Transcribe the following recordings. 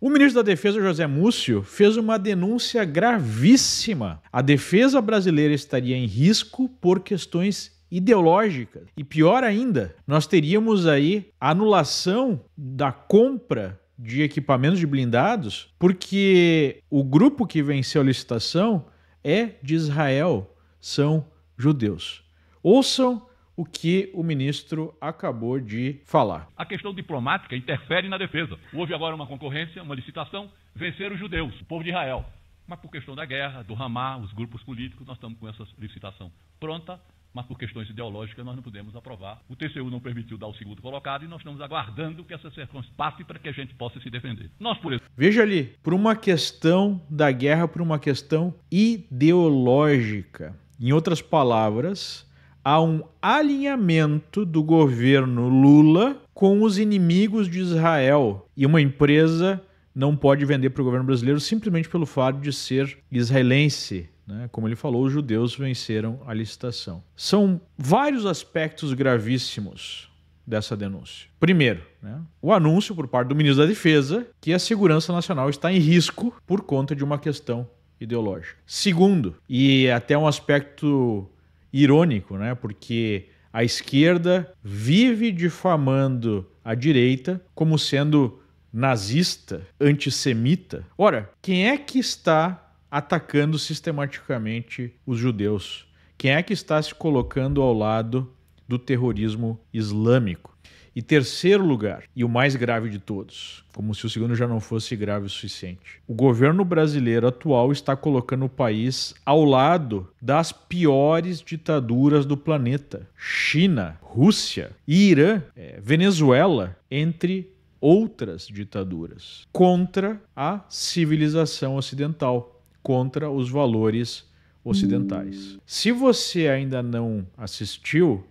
O ministro da Defesa, José Múcio, fez uma denúncia gravíssima. A defesa brasileira estaria em risco por questões ideológicas. E pior ainda, nós teríamos aí a anulação da compra de equipamentos de blindados, porque o grupo que venceu a licitação é de Israel, são judeus. Ouçam o que o ministro acabou de falar. A questão diplomática interfere na defesa. Houve agora uma concorrência, uma licitação, vencer os judeus, o povo de Israel. Mas por questão da guerra, do Hamas, os grupos políticos, nós estamos com essa licitação pronta, mas por questões ideológicas nós não podemos aprovar. O TCU não permitiu dar o segundo colocado e nós estamos aguardando que essa circunstância passe para que a gente possa se defender. Nós, por isso. Veja ali, por uma questão da guerra, por uma questão ideológica. Em outras palavras, há um alinhamento do governo Lula com os inimigos de Israel. E uma empresa não pode vender para o governo brasileiro simplesmente pelo fato de ser israelense. Né? Como ele falou, os judeus venceram a licitação. São vários aspectos gravíssimos dessa denúncia. Primeiro, né, o anúncio por parte do ministro da Defesa que a segurança nacional está em risco por conta de uma questão ideológica. Segundo, e até um aspecto irônico, né? Porque a esquerda vive difamando a direita como sendo nazista, antissemita. Ora, quem é que está atacando sistematicamente os judeus? Quem é que está se colocando ao lado do terrorismo islâmico? E terceiro lugar, e o mais grave de todos, como se o segundo já não fosse grave o suficiente, o governo brasileiro atual está colocando o país ao lado das piores ditaduras do planeta: China, Rússia, Irã, é, Venezuela, entre outras ditaduras, contra a civilização ocidental, contra os valores ocidentais. Se você ainda não assistiu,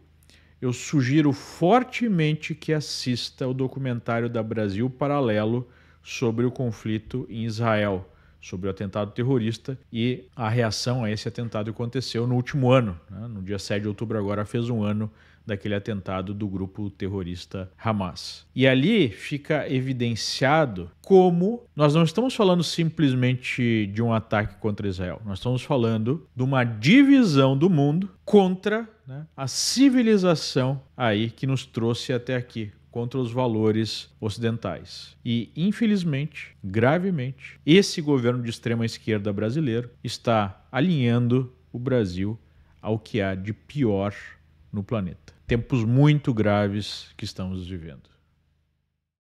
eu sugiro fortemente que assista o documentário da Brasil Paralelo sobre o conflito em Israel, sobre o atentado terrorista e a reação a esse atentado que aconteceu no último ano. Né? No dia 7 de outubro, agora fez um ano daquele atentado do grupo terrorista Hamas. E ali fica evidenciado como nós não estamos falando simplesmente de um ataque contra Israel, nós estamos falando de uma divisão do mundo contra né, a civilização aí que nos trouxe até aqui, contra os valores ocidentais. E, infelizmente, gravemente, esse governo de extrema esquerda brasileiro está alinhando o Brasil ao que há de pior no planeta. Tempos muito graves que estamos vivendo.